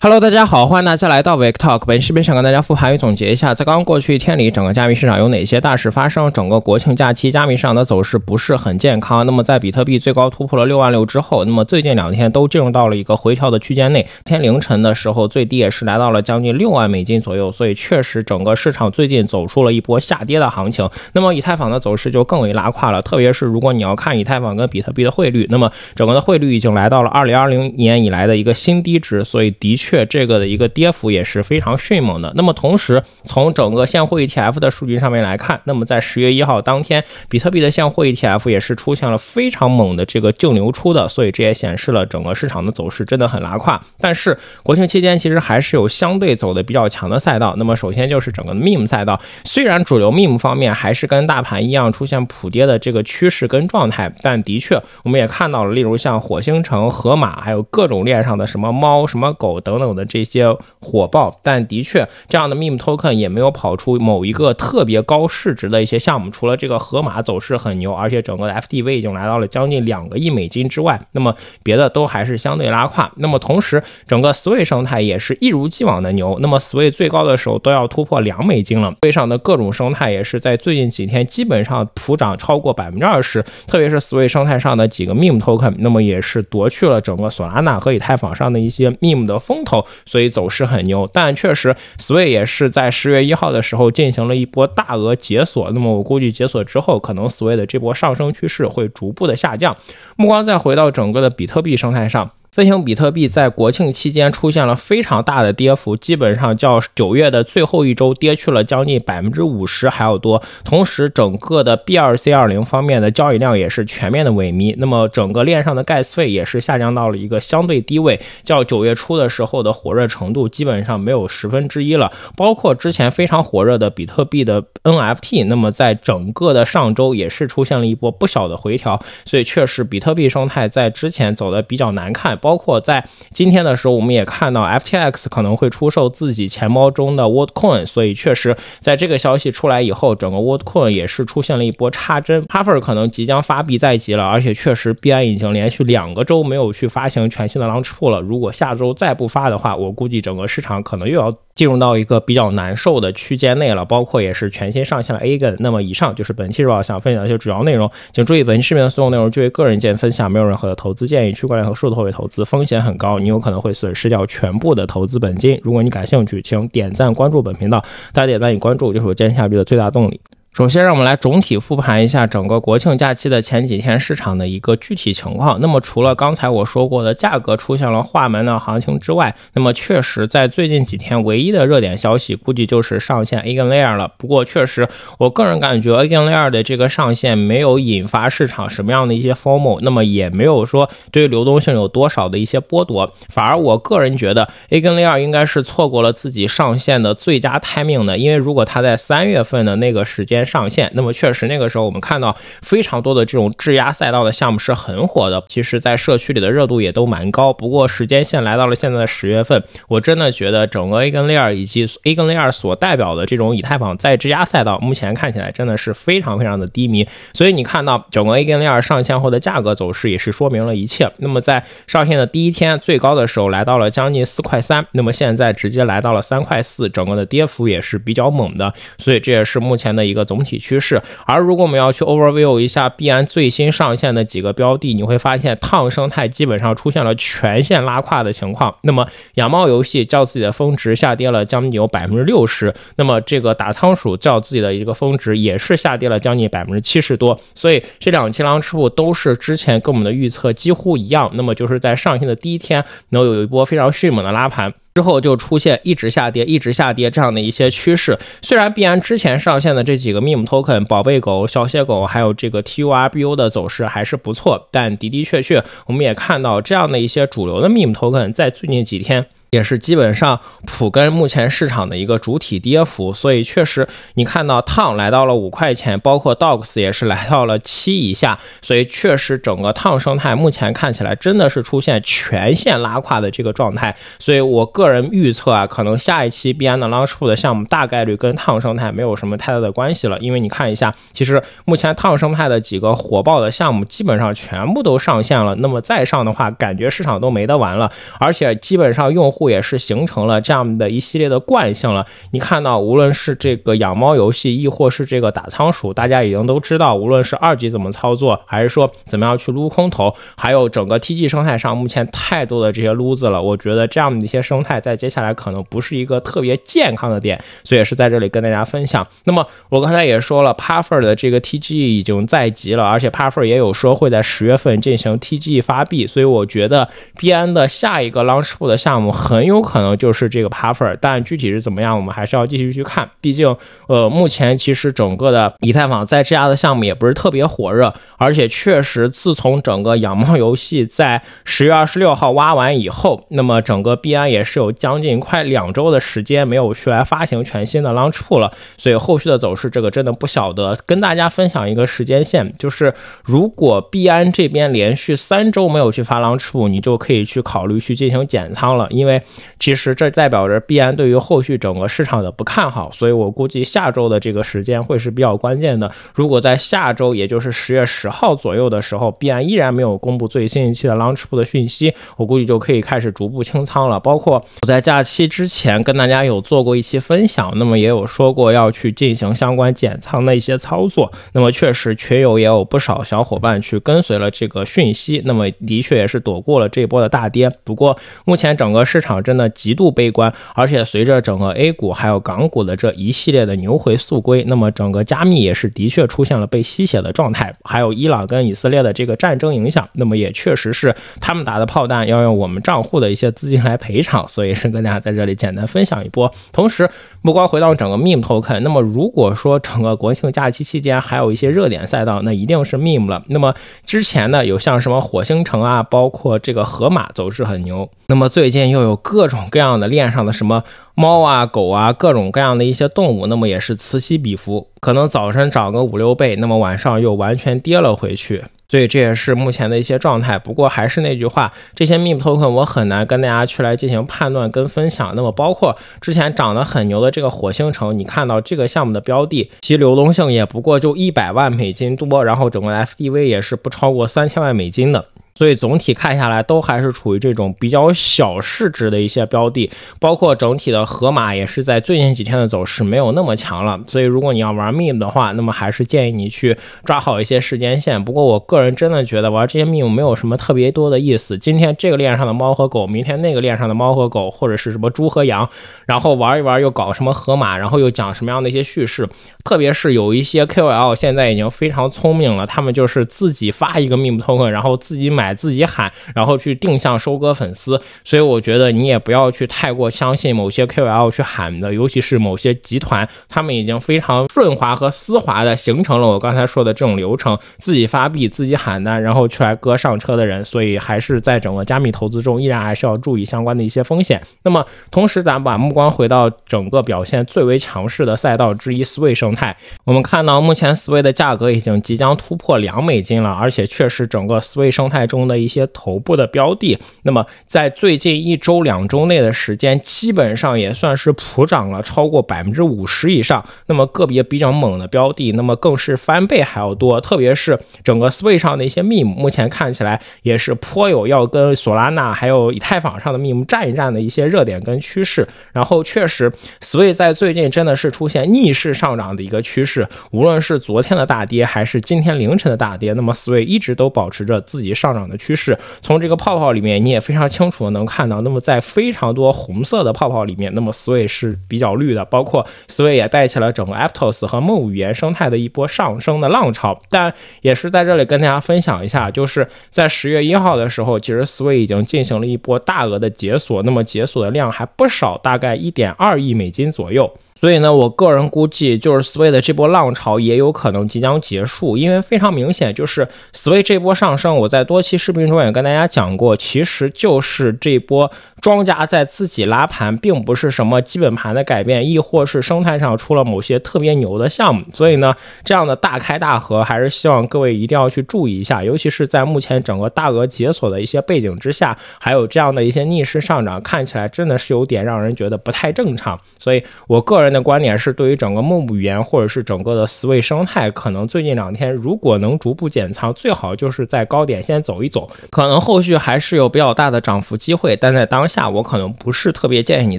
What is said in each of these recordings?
Hello，大家好，欢迎大家来到 Vic Talk。本期视频想跟大家复盘与总结一下，在刚刚过去一天里，整个加密市场有哪些大事发生？整个国庆假期，加密市场的走势不是很健康。那么，在比特币最高突破了六万六之后，那么最近两天都进入到了一个回调的区间内。天凌晨的时候，最低也是来到了将近六万美金左右，所以确实整个市场最近走出了一波下跌的行情。那么以太坊的走势就更为拉胯了，特别是如果你要看以太坊跟比特币的汇率，那么整个的汇率已经来到了二零二零年以来的一个新低值，所以的确。确这个的一个跌幅也是非常迅猛的。那么同时，从整个现货 ETF 的数据上面来看，那么在十月一号当天，比特币的现货 ETF 也是出现了非常猛的这个净流出的。所以这也显示了整个市场的走势真的很拉胯。但是国庆期间其实还是有相对走的比较强的赛道。那么首先就是整个 MEM 赛道，虽然主流 MEM 方面还是跟大盘一样出现普跌的这个趋势跟状态，但的确我们也看到了，例如像火星城、河马，还有各种链上的什么猫、什么狗等。等的这些火爆，但的确，这样的 meme token 也没有跑出某一个特别高市值的一些项目。除了这个河马走势很牛，而且整个 FTV 已经来到了将近两个亿美金之外，那么别的都还是相对拉胯。那么同时，整个 Swit 生态也是一如既往的牛。那么 Swit 最高的时候都要突破两美金了。背上的各种生态也是在最近几天基本上普涨超过百分之二十，特别是 Swit 生态上的几个 meme token，那么也是夺去了整个索拉纳和以太坊上的一些 meme 的风。所以走势很牛，但确实，SWIT 也是在十月一号的时候进行了一波大额解锁。那么我估计解锁之后，可能 SWIT 的这波上升趋势会逐步的下降。目光再回到整个的比特币生态上。最近比特币在国庆期间出现了非常大的跌幅，基本上较九月的最后一周跌去了将近百分之五十还要多。同时，整个的 B2C20 方面的交易量也是全面的萎靡。那么，整个链上的 Gas 费也是下降到了一个相对低位，较九月初的时候的火热程度基本上没有十分之一了。包括之前非常火热的比特币的 NFT，那么在整个的上周也是出现了一波不小的回调。所以，确实比特币生态在之前走的比较难看。包包括在今天的时候，我们也看到 FTX 可能会出售自己钱包中的 Worldcoin，所以确实在这个消息出来以后，整个 Worldcoin 也是出现了一波插针。哈 a r f r 可能即将发币在即了，而且确实 b i 已经连续两个周没有去发行全新的 Launchpad 了。如果下周再不发的话，我估计整个市场可能又要。进入到一个比较难受的区间内了，包括也是全新上线的 A 根。那么以上就是本期日报想分享的一些主要内容，请注意，本期视频的所有内容均为个人见分享，没有任何的投资建议。区块链和数字货币投资风险很高，你有可能会损失掉全部的投资本金。如果你感兴趣，请点赞关注本频道，大家点赞与关注就是我坚持下去的最大动力。首先，让我们来总体复盘一下整个国庆假期的前几天市场的一个具体情况。那么，除了刚才我说过的价格出现了画门的行情之外，那么确实在最近几天唯一的热点消息，估计就是上线 Agenlayer 了。不过，确实，我个人感觉 Agenlayer 的这个上线没有引发市场什么样的一些泡沫，那么也没有说对流动性有多少的一些剥夺。反而，我个人觉得 Agenlayer 应该是错过了自己上线的最佳 timing 的，因为如果它在三月份的那个时间。上线，那么确实那个时候我们看到非常多的这种质押赛道的项目是很火的，其实，在社区里的热度也都蛮高。不过时间线来到了现在的十月份，我真的觉得整个 A 跟链儿以及 A 跟链儿所代表的这种以太坊在质押赛道目前看起来真的是非常非常的低迷。所以你看到整个 A 跟链儿上线后的价格走势也是说明了一切。那么在上线的第一天，最高的时候来到了将近四块三，那么现在直接来到了三块四，整个的跌幅也是比较猛的。所以这也是目前的一个。总体趋势。而如果我们要去 overview 一下，币安最新上线的几个标的，你会发现，烫生态基本上出现了全线拉胯的情况。那么，养猫游戏较自己的峰值下跌了将近有百分之六十。那么，这个打仓鼠较自己的一个峰值也是下跌了将近百分之七十多。所以，这两期狼吃布都是之前跟我们的预测几乎一样。那么，就是在上线的第一天，能有一波非常迅猛的拉盘。之后就出现一直下跌、一直下跌这样的一些趋势。虽然币安之前上线的这几个 meme token 宝贝狗、小蟹狗，还有这个 T U R B U 的走势还是不错，但的的确确，我们也看到这样的一些主流的 meme token 在最近几天。也是基本上普跟目前市场的一个主体跌幅，所以确实你看到烫来到了五块钱，包括 DOGS 也是来到了七以下，所以确实整个烫生态目前看起来真的是出现全线拉胯的这个状态。所以我个人预测啊，可能下一期 b n 的 Launch 的项目大概率跟烫生态没有什么太大的关系了，因为你看一下，其实目前烫生态的几个火爆的项目基本上全部都上线了，那么再上的话，感觉市场都没得玩了，而且基本上用。户也是形成了这样的一系列的惯性了。你看到，无论是这个养猫游戏，亦或是这个打仓鼠，大家已经都知道，无论是二级怎么操作，还是说怎么样去撸空投，还有整个 T G 生态上，目前太多的这些撸子了。我觉得这样的一些生态，在接下来可能不是一个特别健康的点，所以也是在这里跟大家分享。那么我刚才也说了 p a f f e r 的这个 T G 已经在即了，而且 p a f f e r 也有说会在十月份进行 T G 发币，所以我觉得币安的下一个 l a u n c h p a 项目。很有可能就是这个 Parfer，但具体是怎么样，我们还是要继续去看。毕竟，呃，目前其实整个的以太坊在质押的项目也不是特别火热，而且确实自从整个养猫游戏在十月二十六号挖完以后，那么整个币安也是有将近快两周的时间没有去来发行全新的 Launch 了。所以后续的走势，这个真的不晓得。跟大家分享一个时间线，就是如果币安这边连续三周没有去发 Launch，你就可以去考虑去进行减仓了，因为。其实这代表着币安对于后续整个市场的不看好，所以我估计下周的这个时间会是比较关键的。如果在下周，也就是十月十号左右的时候，币安依然没有公布最新一期的 launch pool 的讯息，我估计就可以开始逐步清仓了。包括我在假期之前跟大家有做过一期分享，那么也有说过要去进行相关减仓的一些操作。那么确实群友也有不少小伙伴去跟随了这个讯息，那么的确也是躲过了这波的大跌。不过目前整个市场。场真的极度悲观，而且随着整个 A 股还有港股的这一系列的牛回速归，那么整个加密也是的确出现了被吸血的状态。还有伊朗跟以色列的这个战争影响，那么也确实是他们打的炮弹要用我们账户的一些资金来赔偿，所以是跟大家在这里简单分享一波。同时，目光回到整个 MEM Token，那么如果说整个国庆假期期间还有一些热点赛道，那一定是 MEM 了。那么之前呢，有像什么火星城啊，包括这个河马走势很牛，那么最近又有。各种各样的链上的什么猫啊、狗啊，各种各样的一些动物，那么也是此起彼伏。可能早晨涨个五六倍，那么晚上又完全跌了回去。所以这也是目前的一些状态。不过还是那句话，这些 meme token 我很难跟大家去来进行判断跟分享。那么包括之前涨得很牛的这个火星城，你看到这个项目的标的，其流动性也不过就一百万美金多，然后整个 F D V 也是不超过三千万美金的。所以总体看下来，都还是处于这种比较小市值的一些标的，包括整体的河马也是在最近几天的走势没有那么强了。所以如果你要玩 meme 的话，那么还是建议你去抓好一些时间线。不过我个人真的觉得玩这些 meme 没有什么特别多的意思。今天这个链上的猫和狗，明天那个链上的猫和狗，或者是什么猪和羊，然后玩一玩又搞什么河马，然后又讲什么样的一些叙事。特别是有一些 KOL 现在已经非常聪明了，他们就是自己发一个 meme token，然后自己买。自己喊，然后去定向收割粉丝，所以我觉得你也不要去太过相信某些 k o l 去喊的，尤其是某些集团，他们已经非常顺滑和丝滑的形成了我刚才说的这种流程，自己发币，自己喊单，然后去来割上车的人，所以还是在整个加密投资中，依然还是要注意相关的一些风险。那么同时，咱们把目光回到整个表现最为强势的赛道之一 SW 生态，我们看到目前 SW 的价格已经即将突破两美金了，而且确实整个 SW 生态中。中的一些头部的标的，那么在最近一周两周内的时间，基本上也算是普涨了超过百分之五十以上。那么个别比较猛的标的，那么更是翻倍还要多。特别是整个 Sway 上的一些 MEM，目前看起来也是颇有要跟索拉纳还有以太坊上的 MEM 战一战的一些热点跟趋势。然后确实，Sway 在最近真的是出现逆势上涨的一个趋势。无论是昨天的大跌，还是今天凌晨的大跌，那么 Sway 一直都保持着自己上涨。的趋势，从这个泡泡里面你也非常清楚的能看到。那么在非常多红色的泡泡里面，那么 Sui 是比较绿的，包括 Sui 也带起了整个 Aptos 和梦五语言生态的一波上升的浪潮。但也是在这里跟大家分享一下，就是在十月一号的时候，其实 Sui 已经进行了一波大额的解锁，那么解锁的量还不少，大概一点二亿美金左右。所以呢，我个人估计就是 Sway 的这波浪潮也有可能即将结束，因为非常明显，就是 Sway 这波上升，我在多期视频中也跟大家讲过，其实就是这波庄家在自己拉盘，并不是什么基本盘的改变，亦或是生态上出了某些特别牛的项目。所以呢，这样的大开大合，还是希望各位一定要去注意一下，尤其是在目前整个大额解锁的一些背景之下，还有这样的一些逆势上涨，看起来真的是有点让人觉得不太正常。所以我个人。的观点是，对于整个梦不语言或者是整个的思维生态，可能最近两天如果能逐步减仓，最好就是在高点先走一走，可能后续还是有比较大的涨幅机会。但在当下，我可能不是特别建议你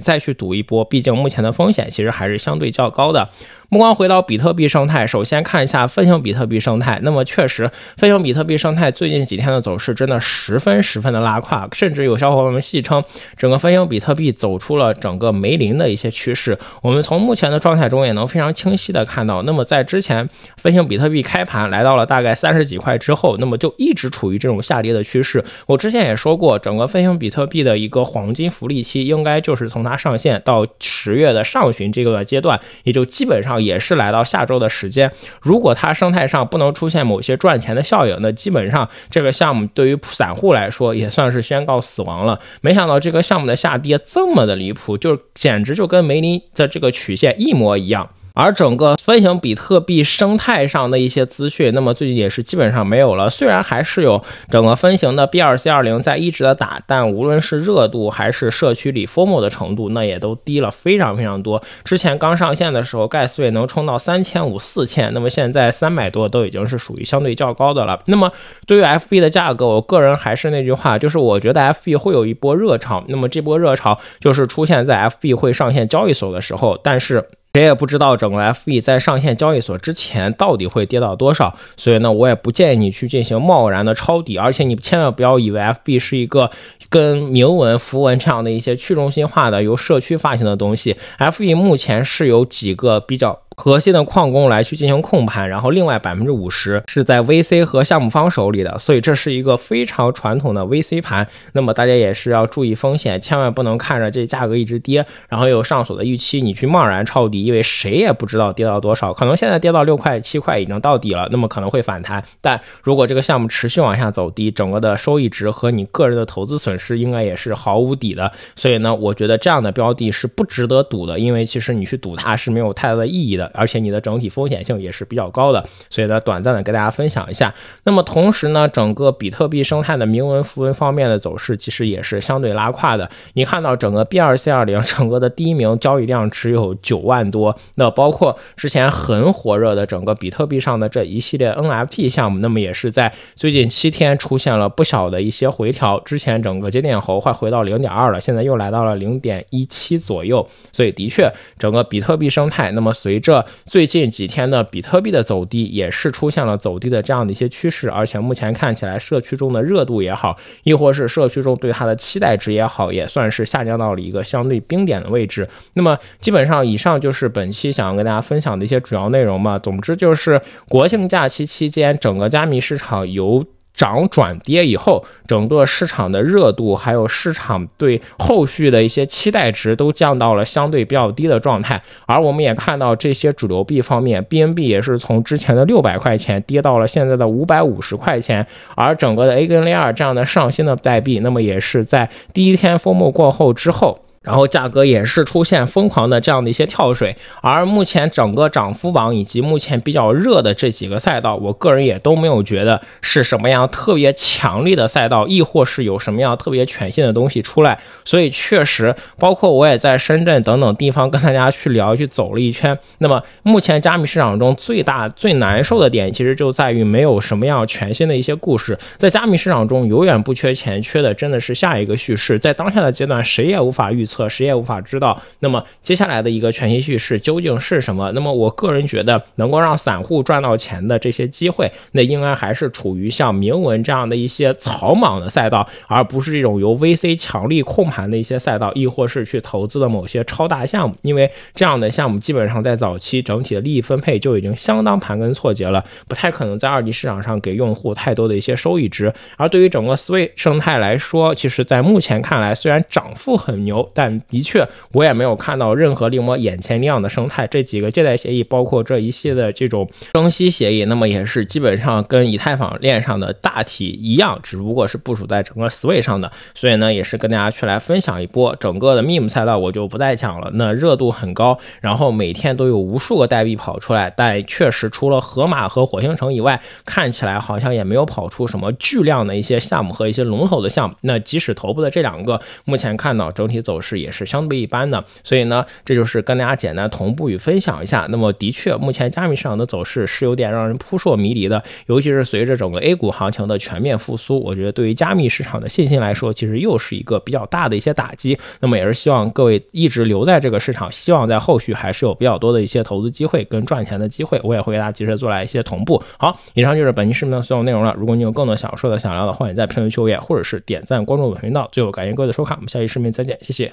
再去赌一波，毕竟目前的风险其实还是相对较高的。目光回到比特币生态，首先看一下分形比特币生态。那么确实，分形比特币生态最近几天的走势真的十分十分的拉胯，甚至有小伙伴们戏称整个分形比特币走出了整个梅林的一些趋势。我们从目前的状态中也能非常清晰的看到，那么在之前分形比特币开盘来到了大概三十几块之后，那么就一直处于这种下跌的趋势。我之前也说过，整个分形比特币的一个黄金福利期，应该就是从它上线到十月的上旬这个阶段，也就基本上。也是来到下周的时间，如果它生态上不能出现某些赚钱的效应，那基本上这个项目对于散户来说也算是宣告死亡了。没想到这个项目的下跌这么的离谱，就是简直就跟梅林的这个曲线一模一样。而整个分形比特币生态上的一些资讯，那么最近也是基本上没有了。虽然还是有整个分形的 B2C20 在一直的打，但无论是热度还是社区里 formo 的程度，那也都低了非常非常多。之前刚上线的时候，盖斯瑞能冲到三千五、四千，那么现在三百多都已经是属于相对较高的了。那么对于 FB 的价格，我个人还是那句话，就是我觉得 FB 会有一波热潮。那么这波热潮就是出现在 FB 会上线交易所的时候，但是。谁也不知道整个 FB 在上线交易所之前到底会跌到多少，所以呢，我也不建议你去进行贸然的抄底，而且你千万不要以为 FB 是一个跟铭文、符文这样的一些去中心化的由社区发行的东西。FB 目前是有几个比较。核心的矿工来去进行控盘，然后另外百分之五十是在 VC 和项目方手里的，所以这是一个非常传统的 VC 盘。那么大家也是要注意风险，千万不能看着这价格一直跌，然后又上锁的预期，你去贸然抄底，因为谁也不知道跌到多少，可能现在跌到六块七块已经到底了，那么可能会反弹。但如果这个项目持续往下走低，整个的收益值和你个人的投资损失应该也是毫无底的。所以呢，我觉得这样的标的是不值得赌的，因为其实你去赌它是没有太大的意义的。而且你的整体风险性也是比较高的，所以呢，短暂的给大家分享一下。那么同时呢，整个比特币生态的明文符文方面的走势其实也是相对拉胯的。你看到整个 B 二 C 二零整个的第一名交易量只有九万多，那包括之前很火热的整个比特币上的这一系列 NFT 项目，那么也是在最近七天出现了不小的一些回调。之前整个节点猴快回到零点二了，现在又来到了零点一七左右。所以的确，整个比特币生态，那么随着最近几天的比特币的走低也是出现了走低的这样的一些趋势，而且目前看起来社区中的热度也好，亦或是社区中对它的期待值也好，也算是下降到了一个相对冰点的位置。那么基本上以上就是本期想要跟大家分享的一些主要内容吧。总之就是国庆假期期间，整个加密市场由。涨转跌以后，整个市场的热度还有市场对后续的一些期待值都降到了相对比较低的状态。而我们也看到，这些主流币方面，BNB 也是从之前的六百块钱跌到了现在的五百五十块钱。而整个的 A 跟 A 二这样的上新的代币，那么也是在第一天封幕过后之后。然后价格也是出现疯狂的这样的一些跳水，而目前整个涨幅榜以及目前比较热的这几个赛道，我个人也都没有觉得是什么样特别强力的赛道，亦或是有什么样特别全新的东西出来。所以确实，包括我也在深圳等等地方跟大家去聊去走了一圈。那么目前加密市场中最大最难受的点，其实就在于没有什么样全新的一些故事。在加密市场中，永远不缺钱，缺的真的是下一个叙事。在当下的阶段，谁也无法预。测，谁也无法知道，那么接下来的一个全新叙事究竟是什么？那么我个人觉得，能够让散户赚到钱的这些机会，那应该还是处于像铭文这样的一些草莽的赛道，而不是这种由 VC 强力控盘的一些赛道，亦或是去投资的某些超大项目，因为这样的项目基本上在早期整体的利益分配就已经相当盘根错节了，不太可能在二级市场上给用户太多的一些收益值。而对于整个思维生态来说，其实在目前看来，虽然涨幅很牛，但但的确，我也没有看到任何令我眼前亮的生态。这几个借贷协议，包括这一系列的这种增息协议，那么也是基本上跟以太坊链上的大体一样，只不过是部署在整个 Swy 上的。所以呢，也是跟大家去来分享一波整个的 MEM e 赛道，我就不再讲了。那热度很高，然后每天都有无数个代币跑出来，但确实除了河马和火星城以外，看起来好像也没有跑出什么巨量的一些项目和一些龙头的项目。那即使头部的这两个，目前看到整体走势。也是相对一般的，所以呢，这就是跟大家简单同步与分享一下。那么，的确，目前加密市场的走势是有点让人扑朔迷离的。尤其是随着整个 A 股行情的全面复苏，我觉得对于加密市场的信心来说，其实又是一个比较大的一些打击。那么，也是希望各位一直留在这个市场，希望在后续还是有比较多的一些投资机会跟赚钱的机会。我也会给大家及时做来一些同步。好，以上就是本期视频的所有内容了。如果你有更多想说的、想聊的，欢迎在评论区留言，或者是点赞、关注本频道。最后，感谢各位的收看，我们下期视频再见，谢谢。